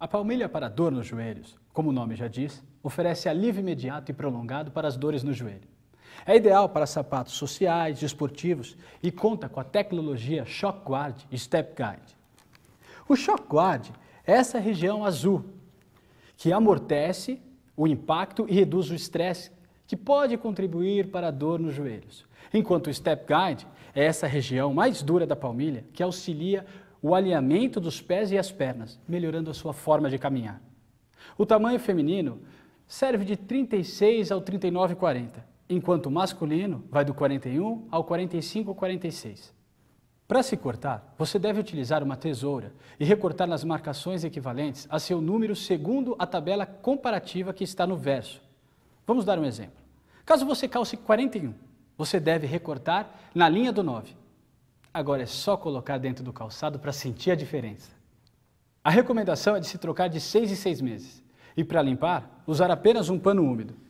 A palmilha para dor nos joelhos, como o nome já diz, oferece alívio imediato e prolongado para as dores no joelho. É ideal para sapatos sociais, esportivos e conta com a tecnologia Shock Guard e Step Guide. O Shock Guard é essa região azul que amortece o impacto e reduz o estresse que pode contribuir para a dor nos joelhos. Enquanto o Step Guide é essa região mais dura da palmilha que auxilia o alinhamento dos pés e as pernas, melhorando a sua forma de caminhar. O tamanho feminino serve de 36 ao 39,40, enquanto o masculino vai do 41 ao 45, 46. Para se cortar, você deve utilizar uma tesoura e recortar nas marcações equivalentes a seu número segundo a tabela comparativa que está no verso. Vamos dar um exemplo. Caso você calce 41, você deve recortar na linha do 9 agora é só colocar dentro do calçado para sentir a diferença. A recomendação é de se trocar de seis em seis meses e, para limpar, usar apenas um pano úmido.